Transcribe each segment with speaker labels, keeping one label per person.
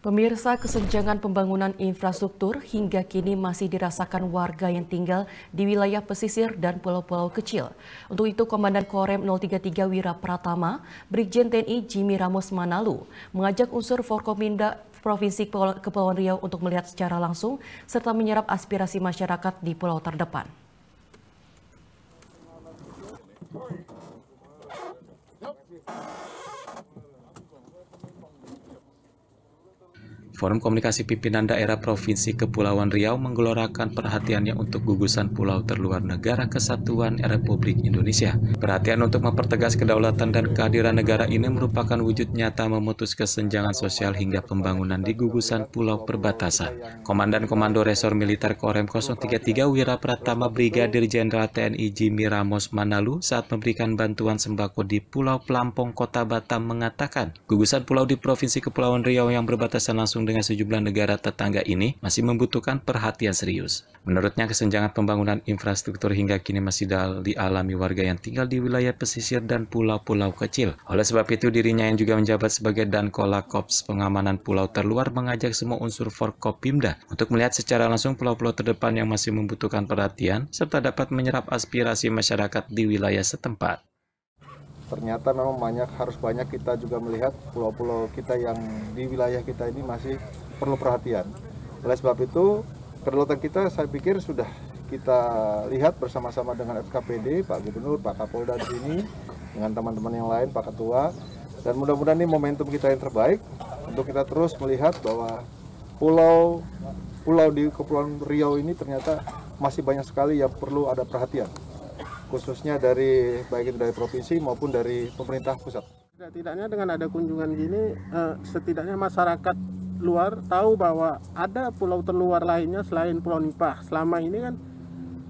Speaker 1: Pemirsa, kesenjangan pembangunan infrastruktur hingga kini masih dirasakan warga yang tinggal di wilayah pesisir dan pulau-pulau kecil. Untuk itu, Komandan Korem 033 Wira Pratama, Brigjen TNI Jimmy Ramos Manalu, mengajak unsur Forkominda Provinsi Kepulauan Riau untuk melihat secara langsung serta menyerap aspirasi masyarakat di pulau terdepan.
Speaker 2: Forum Komunikasi Pimpinan Daerah Provinsi Kepulauan Riau menggelorakan perhatiannya untuk gugusan pulau terluar negara kesatuan Republik Indonesia. Perhatian untuk mempertegas kedaulatan dan kehadiran negara ini merupakan wujud nyata memutus kesenjangan sosial hingga pembangunan di gugusan pulau perbatasan. Komandan Komando Resor Militer Korem 033 Wira Pratama Brigadir Jenderal TNI Jimmy Ramos Manalu saat memberikan bantuan sembako di Pulau Pelampung Kota Batam mengatakan, gugusan pulau di Provinsi Kepulauan Riau yang berbatasan langsung dengan sejumlah negara tetangga ini masih membutuhkan perhatian serius. Menurutnya, kesenjangan pembangunan infrastruktur hingga kini masih dialami warga yang tinggal di wilayah pesisir dan pulau-pulau kecil. Oleh sebab itu, dirinya yang juga menjabat sebagai Dankola Kops Pengamanan Pulau Terluar mengajak semua unsur Forkopimda untuk melihat secara langsung pulau-pulau terdepan yang masih membutuhkan perhatian, serta dapat menyerap aspirasi masyarakat di wilayah setempat
Speaker 3: ternyata memang banyak harus banyak kita juga melihat pulau-pulau kita yang di wilayah kita ini masih perlu perhatian. Oleh sebab itu, kedaulatan kita saya pikir sudah kita lihat bersama-sama dengan FKPD, Pak Gubernur, Pak Kapolda di sini, dengan teman-teman yang lain, Pak Ketua. Dan mudah-mudahan ini momentum kita yang terbaik untuk kita terus melihat bahwa pulau pulau di Kepulauan Riau ini ternyata masih banyak sekali yang perlu ada perhatian khususnya dari baik itu dari provinsi maupun dari pemerintah pusat.
Speaker 4: tidaknya dengan ada kunjungan gini, eh, setidaknya masyarakat luar tahu bahwa ada pulau terluar lainnya selain Pulau Nipah. Selama ini kan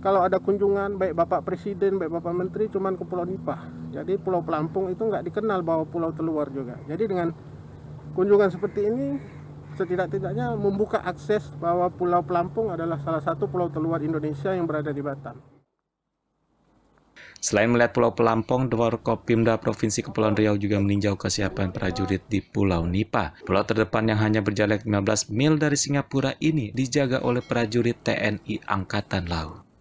Speaker 4: kalau ada kunjungan baik Bapak Presiden, baik Bapak Menteri cuman ke Pulau Nipah. Jadi Pulau Pelampung itu nggak dikenal bahwa pulau terluar juga. Jadi dengan kunjungan seperti ini setidak-tidaknya membuka akses bahwa Pulau Pelampung adalah salah satu pulau terluar Indonesia yang berada di Batam.
Speaker 2: Selain melihat Pulau Pelampung, Pelampong, Kopimda Provinsi Kepulauan Riau juga meninjau kesiapan prajurit di Pulau Nipa. Pulau terdepan yang hanya berjarak 15 mil dari Singapura ini dijaga oleh prajurit TNI Angkatan Laut.